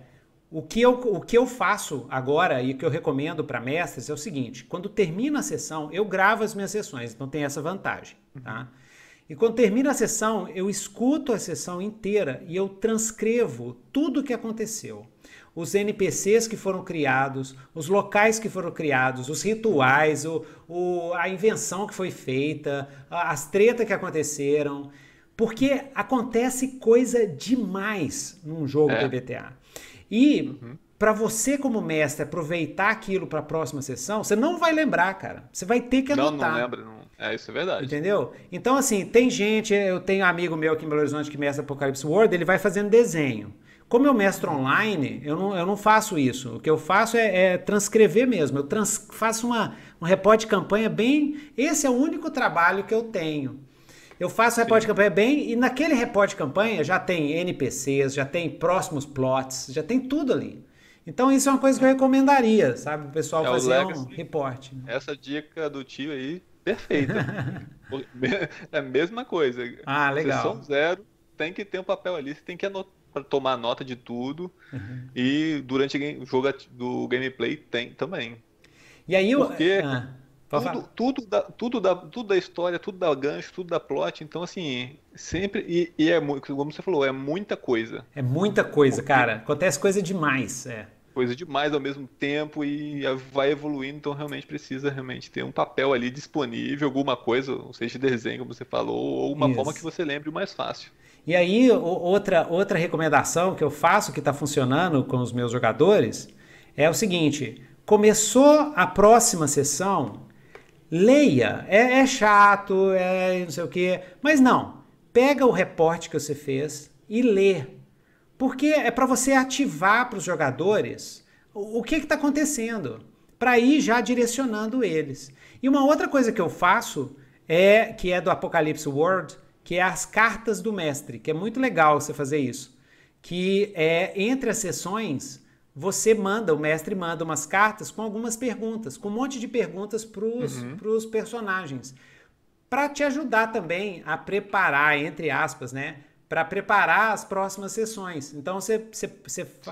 o, que eu, o que eu faço agora e o que eu recomendo para mestres é o seguinte: quando termina a sessão, eu gravo as minhas sessões, então tem essa vantagem. Tá? E quando termina a sessão, eu escuto a sessão inteira e eu transcrevo tudo o que aconteceu os NPCs que foram criados, os locais que foram criados, os rituais, o, o, a invenção que foi feita, as tretas que aconteceram. Porque acontece coisa demais num jogo é. PBTA. E uhum. para você, como mestre, aproveitar aquilo para a próxima sessão, você não vai lembrar, cara. Você vai ter que anotar. Não, não lembra, não. É, isso é verdade. Entendeu? Então, assim, tem gente, eu tenho um amigo meu aqui em Belo Horizonte que mestra Apocalipse World, ele vai fazendo desenho. Como eu mestro online, eu não, eu não faço isso. O que eu faço é, é transcrever mesmo. Eu trans, faço uma, um repórter de campanha bem. Esse é o único trabalho que eu tenho. Eu faço repórter de campanha bem e naquele repórter de campanha já tem NPCs, já tem próximos plots, já tem tudo ali. Então isso é uma coisa que eu recomendaria, sabe? O pessoal é, fazer o um reporte. Essa dica do tio aí, perfeita. (laughs) é a mesma coisa. Ah, legal. Sessão zero, tem que ter um papel ali, você tem que anotar para tomar nota de tudo. Uhum. E durante o jogo do gameplay tem também. E aí o Porque ah, tudo, tudo, da, tudo, da, tudo da história, tudo da gancho, tudo da plot. Então, assim, sempre. E, e é como você falou, é muita coisa. É muita coisa, Porque... cara. Acontece coisa demais. É coisa demais ao mesmo tempo e vai evoluindo, então realmente precisa realmente ter um papel ali disponível, alguma coisa, ou seja, desenho, como você falou, ou uma Isso. forma que você lembre mais fácil. E aí, outra, outra recomendação que eu faço, que está funcionando com os meus jogadores, é o seguinte: começou a próxima sessão, leia. É, é chato, é não sei o quê, mas não. Pega o reporte que você fez e lê. Porque é para você ativar para os jogadores o, o que está acontecendo, para ir já direcionando eles. E uma outra coisa que eu faço é que é do Apocalipse World que é as cartas do mestre, que é muito legal você fazer isso. Que é entre as sessões você manda, o mestre manda umas cartas com algumas perguntas, com um monte de perguntas para os uhum. personagens, para te ajudar também a preparar, entre aspas, né? Para preparar as próximas sessões. Então,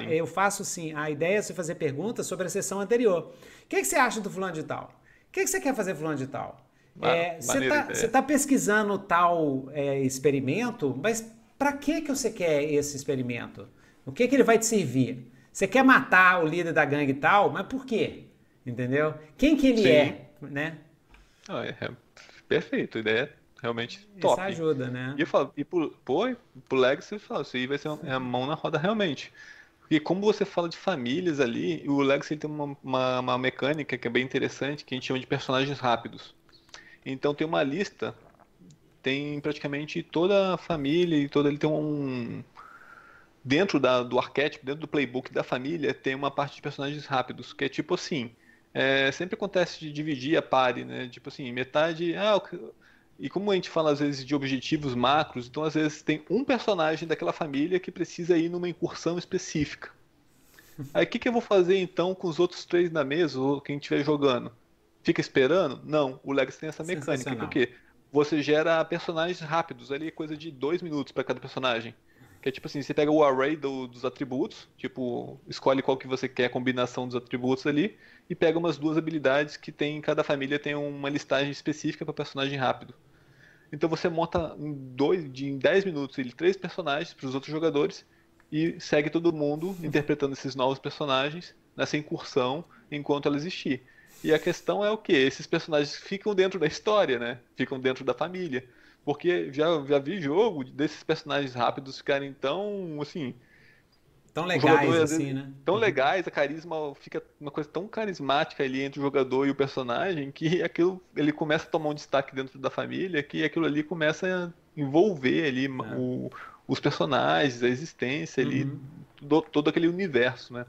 eu faço assim: a ideia é você fazer perguntas sobre a sessão anterior. O que, que você acha do fulano de tal? O que, que você quer fazer, fulano de tal? Você é, está tá pesquisando tal é, experimento, mas para que, que você quer esse experimento? O que, que ele vai te servir? Você quer matar o líder da gangue e tal, mas por quê? Entendeu? Quem que ele Sim. é, né? Ah, é, é, perfeito, a ideia é realmente top. Isso ajuda, né? E eu falo, e pro, pô, pro Legacy, eu falo, isso aí vai ser uma, é a mão na roda realmente. Porque como você fala de famílias ali, o Legacy tem uma, uma, uma, mecânica que é bem interessante, que a gente chama de personagens rápidos. Então tem uma lista, tem praticamente toda a família e toda ele tem um dentro da, do arquétipo, dentro do playbook da família, tem uma parte de personagens rápidos, que é tipo assim, é, sempre acontece de dividir a pare, né? Tipo assim, metade, ah, e como a gente fala às vezes de objetivos macros, então às vezes tem um personagem daquela família que precisa ir numa incursão específica. Aí o que, que eu vou fazer então com os outros três na mesa, ou quem estiver jogando? Fica esperando? Não. O Legacy tem essa mecânica. Por quê? Você gera personagens rápidos ali, coisa de dois minutos para cada personagem. Que é tipo assim, você pega o array do, dos atributos, tipo, escolhe qual que você quer, a combinação dos atributos ali, e pega umas duas habilidades que tem, cada família tem uma listagem específica para personagem rápido. Então você monta em, dois, em 10 minutos ele três personagens para os outros jogadores e segue todo mundo interpretando esses novos personagens nessa incursão enquanto ela existir. E a questão é o que? Esses personagens ficam dentro da história, né? Ficam dentro da família. Porque já, já vi jogo desses personagens rápidos ficarem tão, assim... Tão legais, jogador, assim, né? Tão legais, a carisma fica uma coisa tão carismática ali entre o jogador e o personagem que aquilo ele começa a tomar um destaque dentro da família, que aquilo ali começa a envolver ali é. o, os personagens, a existência ali, uhum. do, todo aquele universo, né?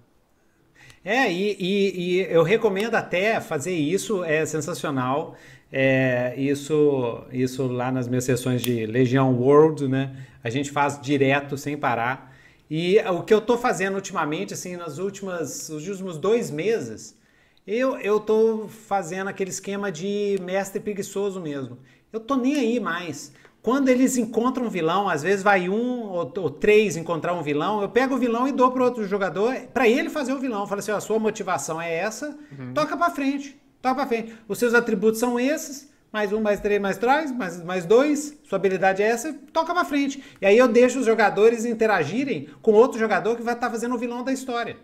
É, e, e, e eu recomendo até fazer isso, é sensacional. É, isso, isso lá nas minhas sessões de Legião World, né? A gente faz direto, sem parar. E o que eu tô fazendo ultimamente, assim, nas últimas, os últimos dois meses, eu, eu tô fazendo aquele esquema de mestre preguiçoso mesmo. Eu tô nem aí mais. Quando eles encontram um vilão, às vezes vai um ou, ou três encontrar um vilão, eu pego o vilão e dou para outro jogador, para ele fazer o vilão. Fala assim: ó, a sua motivação é essa, uhum. toca para frente, toca para frente. Os seus atributos são esses, mais um, mais três, mais três, mais, mais dois, sua habilidade é essa, toca para frente. E aí eu deixo os jogadores interagirem com outro jogador que vai estar tá fazendo o vilão da história.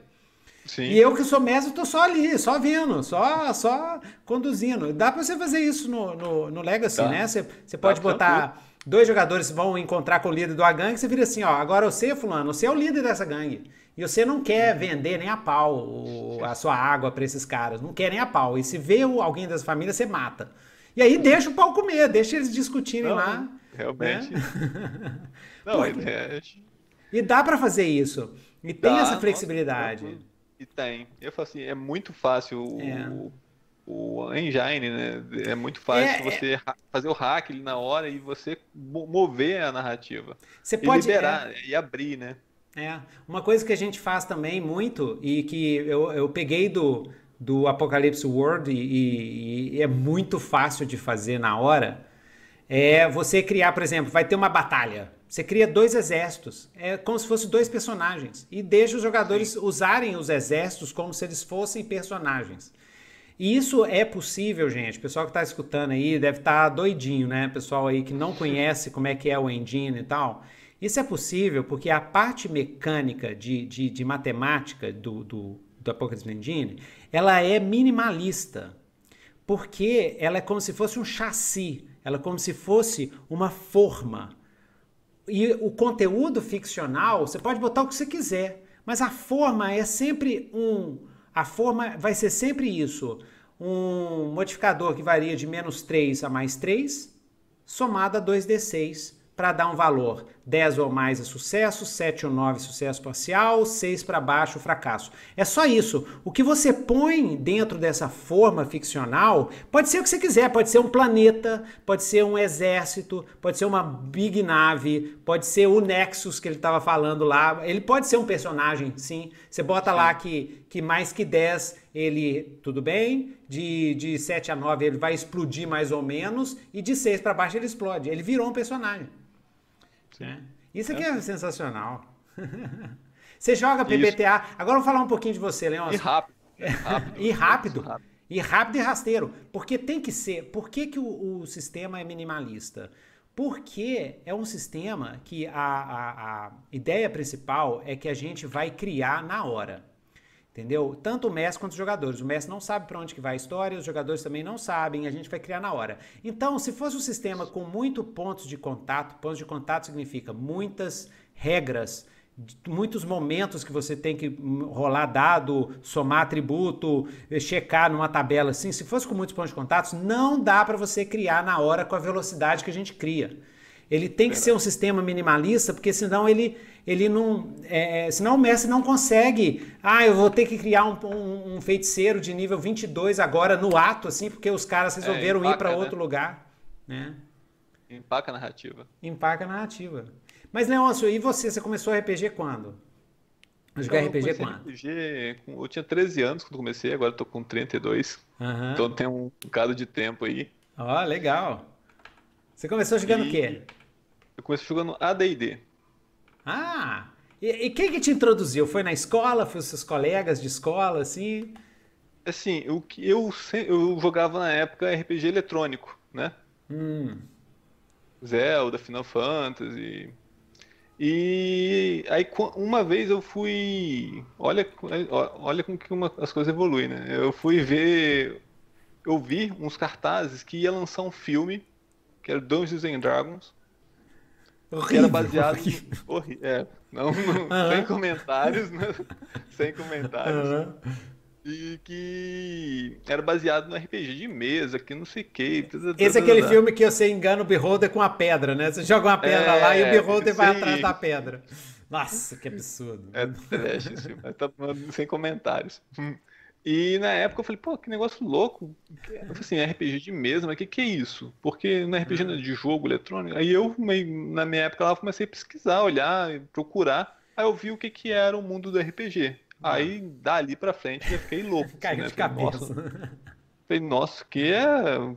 Sim. E eu que sou mestre, tô só ali, só vendo, só só conduzindo. Dá para você fazer isso no, no, no Legacy, tá. né? Você, você pode tá, botar Dois jogadores vão encontrar com o líder do gangue, você vira assim, ó, agora você, fulano, você é o líder dessa gangue. E você não quer uhum. vender nem a pau o, a sua água para esses caras, não quer nem a pau. E se vê alguém dessa família, você mata. E aí deixa o pau comer, deixa eles discutirem não, lá. Realmente. Né? (laughs) Não, Pô, é... é. E dá para fazer isso. E dá, tem essa flexibilidade. e tem. Eu falo assim, é muito fácil é. o o engine, né? É muito fácil é, é. você é... fazer o hack ali na hora e você mover a narrativa. Você pode e liberar é... Né? e abrir, né? É. Uma coisa que a gente faz também muito e que eu, eu peguei do, do World e, e, e é muito fácil de fazer na hora é você criar, por exemplo, vai ter uma batalha. Você cria dois exércitos, é como se fossem dois personagens, e deixa os jogadores Sim. usarem os exércitos como se eles fossem personagens. E isso é possível, gente. O pessoal que está escutando aí deve estar tá doidinho, né? Pessoal aí que não conhece como é que é o engine e tal. Isso é possível porque a parte mecânica de, de, de matemática do, do, do Apocalypse Engine, ela é minimalista. Porque ela é como se fosse um chassi, ela é como se fosse uma forma. E o conteúdo ficcional, você pode botar o que você quiser, mas a forma é sempre um, a forma vai ser sempre isso um modificador que varia de menos 3 a mais 3, somado a 2d6 para dar um valor 10 ou mais é sucesso, 7 ou 9 é sucesso parcial, 6 para baixo fracasso. É só isso. O que você põe dentro dessa forma ficcional pode ser o que você quiser, pode ser um planeta, pode ser um exército, pode ser uma big nave, pode ser o Nexus que ele estava falando lá. Ele pode ser um personagem, sim. Você bota lá que, que mais que 10 ele, tudo bem, de, de 7 a 9 ele vai explodir mais ou menos, e de 6 para baixo ele explode. Ele virou um personagem. Sim. Né? Isso aqui é, é assim. sensacional. (laughs) Você joga PBTA. Isso. Agora vou falar um pouquinho de você, Leôncio. E rápido. (laughs) rápido. e rápido. rápido. E rápido e rasteiro. Porque tem que ser. Por que, que o, o sistema é minimalista? Porque é um sistema que a, a, a ideia principal é que a gente vai criar na hora. Entendeu? Tanto o Messi quanto os jogadores. O Messi não sabe para onde que vai a história, os jogadores também não sabem, a gente vai criar na hora. Então, se fosse um sistema com muito pontos de contato, pontos de contato significa muitas regras, muitos momentos que você tem que hum, rolar dado, somar atributo, eh, checar numa tabela assim, se fosse com muitos pontos de contato, não dá para você criar na hora com a velocidade que a gente cria. Ele tem que ser um sistema minimalista, porque senão ele ele não. É, é, senão o mestre não consegue. Ah, eu vou ter que criar um, um, um, feiticeiro de nível 22 agora no ato, assim, porque os caras é, resolveram é, empaca, ir para né? outro né? lugar. Né? Empaca a narrativa. Empaca a narrativa. Mas, Leôncio, e você? Você começou a RPG quando? A jogar eu RPG quando? RPG, eu tinha 13 anos quando comecei, agora tô com 32. Uhum. Então tem um bocado de tempo aí. Ó, oh, legal. Você começou jogando e... o quê? Eu comecei jogando ADD. Ah! E, e, quem que te introduziu? Foi na escola? Foi os seus colegas de escola, assim? Assim, eu, eu, eu jogava na época RPG eletrônico, né? Hum. Zelda, Final Fantasy. E aí uma vez eu fui. Olha, olha como que uma, as coisas evoluem, né? Eu fui ver. Eu vi uns cartazes que ia lançar um filme, que era Dungeons and Dragons. Horrível, era baseado. Horrível. Horri... É, não, não sem comentários, né? (laughs) sem comentários. E que era baseado no RPG de mesa, que não sei o que. Esse é aquele filme que você engana o Beholder com a pedra, né? Você joga uma pedra é, lá e o é, Beholder vai atrás da pedra. Nossa, que absurdo. É trash, mas tá sem comentários. Hum. E na época eu falei, pô, que negócio louco. Assim, é RPG de mesa, mas que que é isso? Porque não é RPG é. é de jogo eletrônico. Aí eu, na minha época lá, comecei a pesquisar, olhar, procurar. Aí eu vi o que que era o mundo do RPG. Hum. Ah. Aí dali pra frente eu fiquei louco. (laughs) Caiu assim, né? de cabeça. Falei, nossa, (laughs) falei, nossa, que é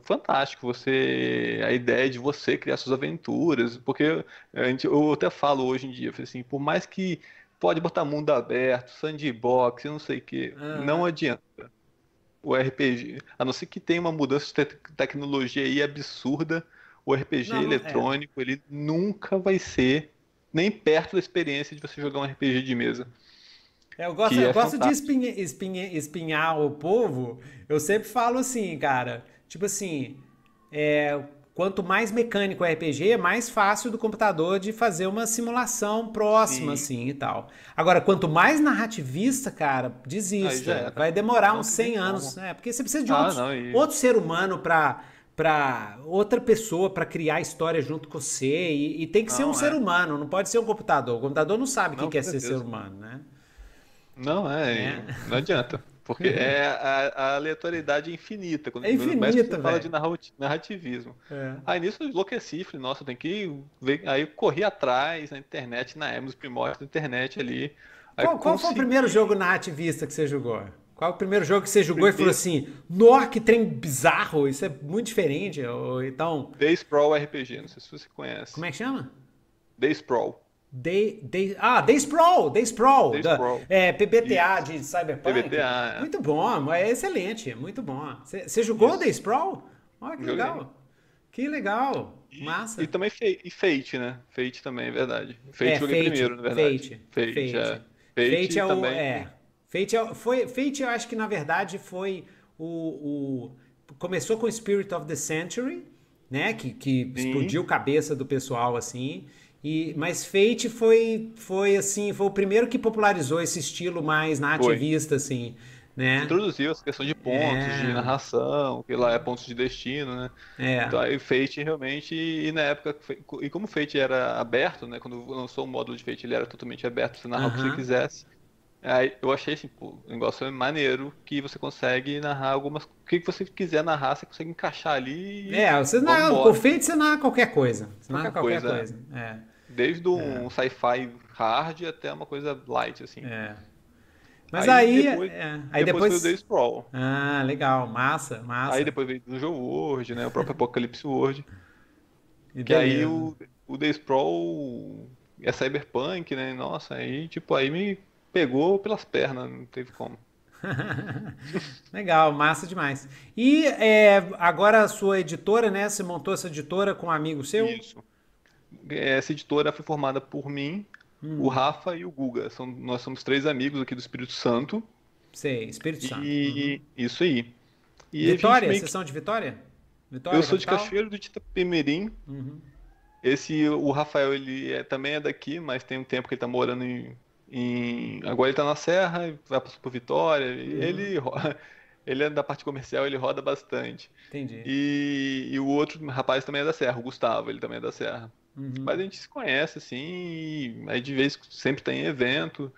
fantástico você. A ideia de você criar suas aventuras. Porque eu até falo hoje em dia, assim, por mais que Pode botar mundo aberto, sandbox, não sei o que. Ah. Não adianta. O RPG, a não ser que tenha uma mudança de te tecnologia aí absurda, o RPG não, é. eletrônico, é. ele nunca vai ser nem perto da experiência de você jogar um RPG de mesa. É, eu gosto, eu é gosto de espinha, espinha, espinhar o povo. Eu sempre falo assim, cara. Tipo assim, é, quanto mais mecânico o RPG, mais fácil do computador de fazer uma simulação próxima, Sim. assim, e tal. Agora, quanto mais narrativista, cara, desista. Vai demorar não, uns 100 anos, né? Porque você precisa de ah, outros, não, e... outro ser humano para para outra pessoa para criar história junto com você e, e tem que não, ser um é. ser humano, não pode ser um computador. O computador não sabe o que, quer é certeza. ser ser humano, né? Não é, é. não adianta. Porque uhum. é a, a aleatoriedade infinita. Quando, é infinita, fala de narrativismo. É. Aí nisso eu enlouqueci, falei, nossa, tem que ver. Aí eu corri atrás na internet, na época, nos primórdios da internet ali. Qual, qual consegui... foi o primeiro jogo narrativista que você jogou? Qual é o primeiro jogo que você jogou primeiro... e falou assim, nó, que trem bizarro, isso é muito diferente, então... The Sprawl RPG, não sei se você conhece. Como é que chama? The Sprawl. Day, Day, ah, Day Sprawl, Day Sprawl, Day Sprawl. é, PBTA Isso. de Cyberpunk. PBTA, é. Muito bom, é excelente, é muito bom. Você jogou Isso. Day Sprawl? Olha que Joguei. legal. Que legal, massa. E, também fe, e Fate, né? Fate também, é verdade. Fate é, joguei Fate, primeiro, na verdade. Fate, Fate, Fate. É. Fate, Fate é o, também. É. Fate, é, foi, Fate eu acho que na verdade foi o, o... Começou com Spirit of the Century, né? Que, que Sim. explodiu cabeça do pessoal, assim... E, mas Fate foi, foi assim, foi o primeiro que popularizou esse estilo mais nativista, foi. assim. Né? Introduziu essa questão de pontos, é... de narração, que lá é pontos de destino, né? É. Então aí Fate realmente, e na época, e como Fate era aberto, né? Quando lançou o módulo de Fate, ele era totalmente aberto, você narra o que você quisesse. Aí eu achei assim, pô, o negócio é maneiro que você consegue narrar algumas. O que você quiser narrar, você consegue encaixar ali. É, você narra, por feito você narra qualquer coisa. Você qualquer narra qualquer coisa. É. coisa. É. Desde um é. sci-fi hard até uma coisa light, assim. É. Mas aí. Aí depois, é. aí depois, depois... veio o Sprawl. Ah, legal, massa, massa. Aí depois veio o jogo World, né? O próprio Apocalypse World. E que aí o, o The Sprawl é cyberpunk, né? Nossa, aí tipo, aí me pegou pelas pernas, não teve como. (laughs) Legal, massa demais. E é, agora a sua editora, né? Você montou essa editora com um amigo seu? Isso. É, essa editora foi formada por mim, hum. o Rafa e o Guga. São, nós somos três amigos aqui do Espírito Santo. Sim, Espírito Santo. E uhum. isso aí. E Vitória? Vocês são de Vitória? Vitória? Eu sou capital? de Cachoeiro do Itapemirim. Uhum. Esse, o Rafael, ele é, também é daqui, mas tem um tempo que ele tá morando em. em... Agora ele tá na Serra, vai por Vitória. Uhum. Ele, (laughs) ele é da parte comercial, ele roda bastante. Entendi. E, e, o outro rapaz também é da Serra, o Gustavo, ele também é da Serra. Uhum. Mas a gente se conhece, assim, aí de vez sempre tem evento.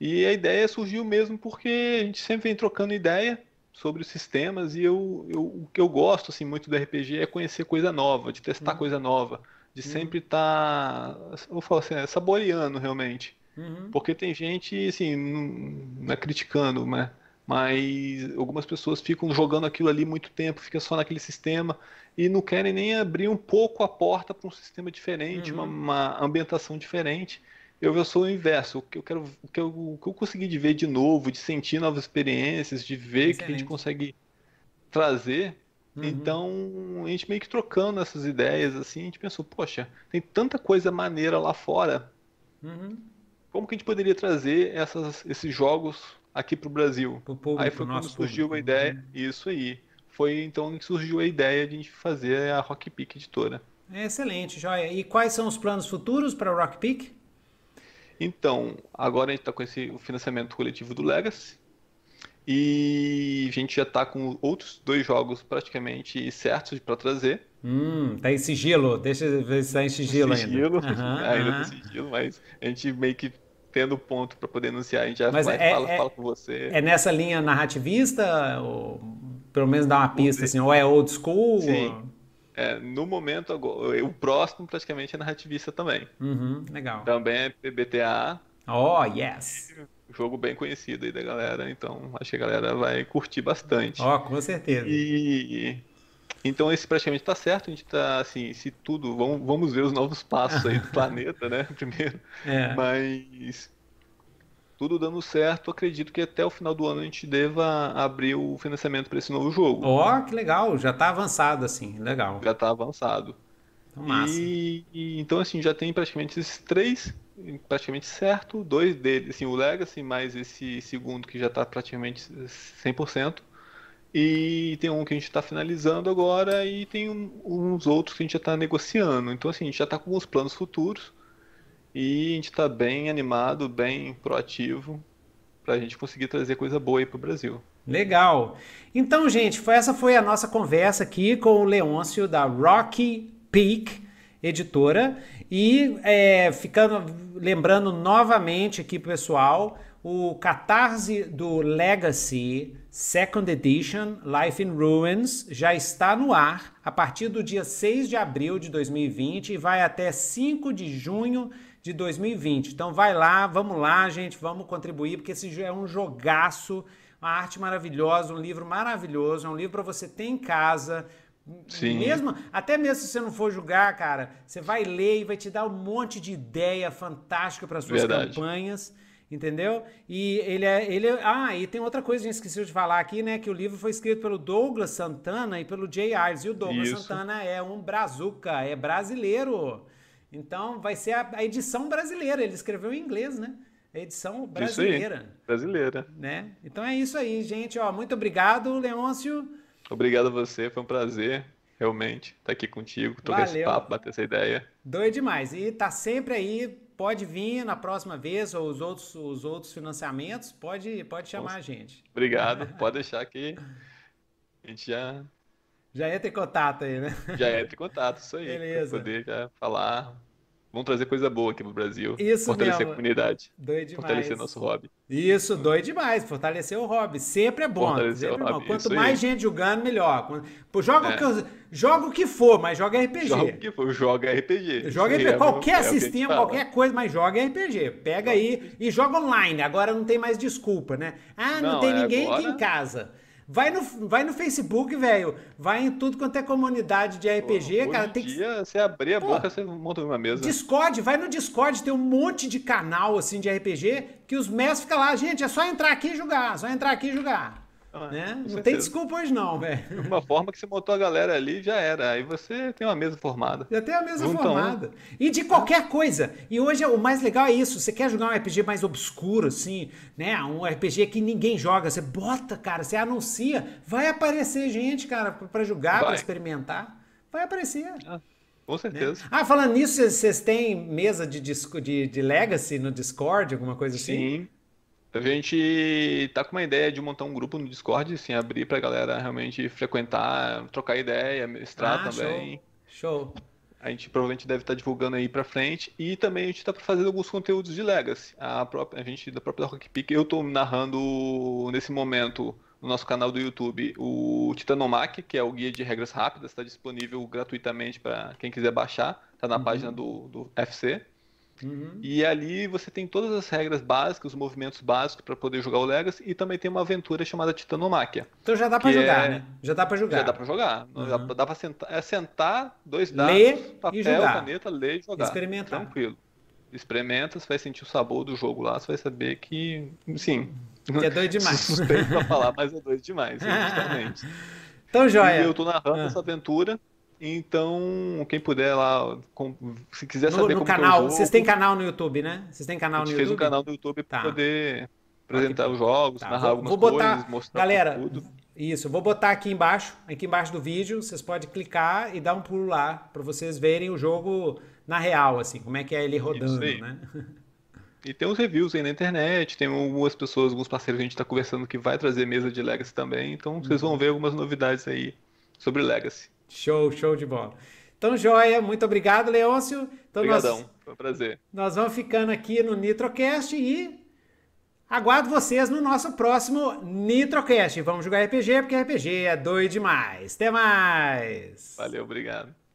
E a ideia surgiu mesmo porque a gente sempre vem trocando ideia sobre os sistemas e eu, eu o que eu gosto assim muito do RPG é conhecer coisa nova, de testar uhum. coisa nova, de uhum. sempre estar, tá, vou falar assim, é, saboreando realmente. Uhum. Porque tem gente, assim, não, não é criticando, mas né? mas algumas pessoas ficam jogando aquilo ali muito tempo, fica só naquele sistema e não querem nem abrir um pouco a porta para um sistema diferente, uhum. uma, uma, ambientação diferente. Eu, eu sou o inverso, o que eu quero, o que eu, o que eu consegui de ver de novo, de sentir novas experiências, de ver Excelente. que a gente consegue trazer uhum. então, a gente meio que trocando essas ideias, assim, a gente pensou, poxa, tem tanta coisa maneira lá fora. Uhum. Como que a gente poderia trazer essas, esses jogos aqui para o Brasil. público, aí foi quando surgiu público. a ideia, né? isso aí. Foi então que surgiu a ideia de a gente fazer a Rock Peak editora. Excelente, joia. E quais são os planos futuros para a Rock Peak? Então, agora a gente está com esse financiamento coletivo do Legacy. E a gente já está com outros dois jogos praticamente certos para trazer. Hum, tá em sigilo. Deixa ver se está em sigilo, sigilo. ainda. Uhum, (laughs) ainda uhum. tá em sigilo, mas a gente meio que tendo ponto para poder anunciar, a gente já Mas vai, é, fala, é, fala com você. É nessa linha narrativista? Ou, pelo menos dá uma pista, assim, ou é old school? Sim. É, no momento, o próximo praticamente é narrativista também. Uhum, legal. Também é PBTA. Oh, yes! Jogo bem conhecido aí da galera, então acho que a galera vai curtir bastante. Ó, oh, com certeza. E então esse praticamente está certo, a gente está assim, se tudo, vamos, vamos ver os novos passos aí do (laughs) planeta, né? (laughs) Primeiro. É. Mas tudo dando certo, acredito que até o final do ano a gente deva abrir o financiamento para esse novo jogo. Ó, oh, que legal, já está avançado assim, legal. Já está avançado. Então, massa. E, e, então assim, já tem praticamente esses três praticamente certo, dois deles, assim, o Legacy mais esse segundo que já está praticamente 100%. E tem um que a gente está finalizando agora e tem um, uns outros que a gente já está negociando. Então, assim, a gente já está com alguns planos futuros e a gente está bem animado, bem proativo para a gente conseguir trazer coisa boa aí para o Brasil. Legal. Então, gente, foi, essa foi a nossa conversa aqui com o Leôncio da Rocky Peak Editora. E é, ficando lembrando novamente aqui, pessoal, o catarse do Legacy Second Edition Life in Ruins já está no ar a partir do dia 6 de abril de 2020 e vai até 5 de junho de 2020. Então vai lá, vamos lá, gente, vamos contribuir, porque esse é um jogaço, uma arte maravilhosa, um livro maravilhoso, é um livro para você ter em casa. Sim. Mesmo, até mesmo se você não for julgar, cara, você vai ler e vai te dar um monte de ideia fantástica para suas Verdade. campanhas entendeu? E ele é, ele é, ah, e tem outra coisa que a gente esqueceu de falar aqui, né, que o livro foi escrito pelo Douglas Santana e pelo Jay Ives, e o Douglas Isso. Santana é um brazuca, é brasileiro. Então vai ser a, a edição brasileira, ele escreveu em inglês, né? A edição brasileira. Aí, brasileira. Né? Então é isso aí, gente. Ó, muito obrigado, Leôncio. Obrigado a você, foi um prazer realmente estar tá aqui contigo, tocar esse papo, bater essa ideia. Doido demais. E tá sempre aí pode vir na próxima vez ou os outros, os outros financiamentos, pode, pode chamar a gente. Obrigado, (laughs) pode deixar que a gente já. Já entra em contato aí, né? Já entra em contato, isso aí. (laughs) Beleza. poder já falar Vamos trazer coisa boa aqui pro Brasil. Isso Fortalecer mesmo. a comunidade. Doido demais. Fortalecer nosso hobby. Isso, doido demais. Fortalecer o hobby. Sempre é bom. sempre o é hobby. Bom. Quanto Isso mais aí. gente jogando, melhor. joga, é. o que, joga o que for, mas joga RPG. Joga o que for, joga RPG. Joga RPG. É qualquer é sistema, qualquer coisa, mas joga RPG. Pega aí e joga online. Agora não tem mais desculpa, né? Ah, não, não tem é ninguém agora... aqui em casa. Vai no, vai no Facebook, velho. Vai em tudo quanto é comunidade de RPG, Pô, cara. tem dia, que... você abrir a Pô, boca, você monta uma mesa. Discord, vai no Discord, tem um monte de canal assim de RPG que os mestres ficam lá, gente, é só entrar aqui e jogar, só entrar aqui e jogar. Ah, né? Não certeza. tem desculpa hoje não, velho. De (laughs) uma forma que você montou a galera ali já era. Aí você tem uma mesa formada. Já tem a mesa Junta formada. Um. E de qualquer coisa. E hoje o mais legal é isso. Você quer jogar um RPG mais obscuro, assim, né? Um RPG que ninguém joga. Você bota, cara, você anuncia. Vai aparecer gente, cara, para jogar, para experimentar. Vai aparecer. Ah. Com certeza. Né? Ah, falando nisso, vocês têm mesa de, de, de Legacy no Discord, alguma coisa assim? Sim, a gente tá com uma ideia de montar um grupo no Discord, assim, abrir pra galera realmente frequentar, trocar ideia, mestrar ah, também. Show. show. A gente provavelmente deve estar tá divulgando aí pra frente. E também a gente tá fazendo alguns conteúdos de Legacy. A, própria, a gente, da própria Rock Peak, eu tô narrando nesse momento no nosso canal do YouTube o Titanomach, que é o guia de regras rápidas, está disponível gratuitamente para quem quiser baixar, está na uhum. página do, do FC. Uhum. E ali você tem todas as regras básicas, os movimentos básicos para poder jogar o Legacy e também tem uma aventura chamada Titanomáquia. Então já dá para é jogar, é... né? Já dá para jogar. Já dá para jogar. Uhum. Dá para sentar, é sentar, dois dados, ler papel, caneta, ler e jogar. Experimentar. Tranquilo. Experimenta, você vai sentir o sabor do jogo lá, você vai saber que, sim. Que é doido demais. (laughs) Suspeito para falar, mas é doido demais, justamente. (laughs) Então, joia. E eu tô narrando ah. essa aventura então, quem puder lá, se quiser saber no, no como é canal, jogo, vocês têm canal no YouTube, né? Vocês têm canal no YouTube? fez um canal no YouTube tá. para poder ah, apresentar aqui. os jogos, tá. narrar vou, algumas vou botar, coisas, mostrar galera, tudo. Isso, vou botar aqui embaixo, aqui embaixo do vídeo, vocês podem clicar e dar um pulo lá para vocês verem o jogo na real, assim, como é que é ele rodando, né? E tem uns reviews aí na internet, tem algumas pessoas, alguns parceiros que a gente está conversando que vai trazer mesa de Legacy também, então vocês uhum. vão ver algumas novidades aí sobre Legacy. Show, show de bola. Então, joia, muito obrigado, Leôncio. Então, Obrigadão, nós, foi um prazer. Nós vamos ficando aqui no Nitrocast e aguardo vocês no nosso próximo Nitrocast. Vamos jogar RPG, porque RPG é doido demais. Até mais! Valeu, obrigado.